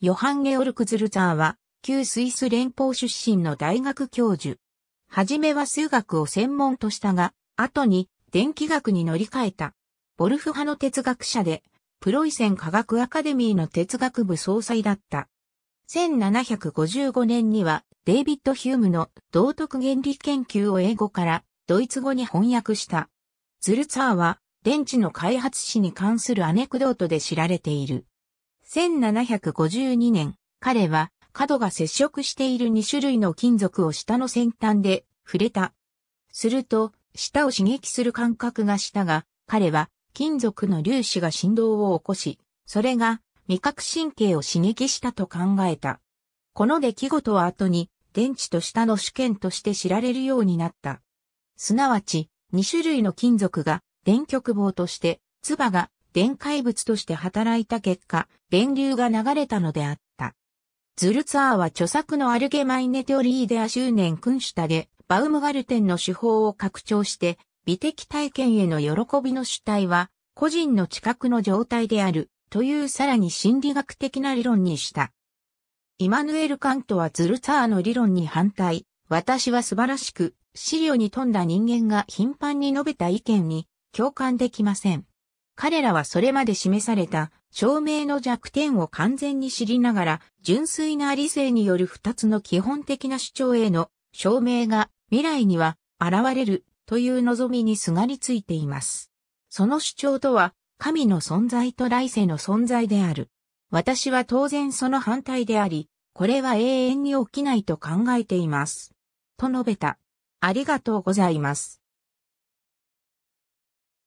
ヨハン・ゲオルク・ズルツァーは、旧スイス連邦出身の大学教授。はじめは数学を専門としたが、後に電気学に乗り換えた。ボルフ派の哲学者で、プロイセン科学アカデミーの哲学部総裁だった。1755年には、デイビッド・ヒュームの道徳原理研究を英語からドイツ語に翻訳した。ズルツァーは、電池の開発史に関するアネクドートで知られている。1752年、彼は角が接触している2種類の金属を下の先端で触れた。すると、舌を刺激する感覚がしたが、彼は金属の粒子が振動を起こし、それが味覚神経を刺激したと考えた。この出来事は後に電池と舌の主権として知られるようになった。すなわち、2種類の金属が電極棒として、唾が電解物として働いた結果、電流が流れたのであった。ズルツァーは著作のアルゲマイネテオリーデア周年君主たで、バウムガルテンの手法を拡張して、美的体験への喜びの主体は、個人の知覚の状態である、というさらに心理学的な理論にした。イマヌエル・カントはズルツァーの理論に反対、私は素晴らしく、資料に富んだ人間が頻繁に述べた意見に共感できません。彼らはそれまで示された証明の弱点を完全に知りながら、純粋な理性による二つの基本的な主張への証明が未来には現れるという望みにすがりついています。その主張とは、神の存在と来世の存在である。私は当然その反対であり、これは永遠に起きないと考えています。と述べた。ありがとうございます。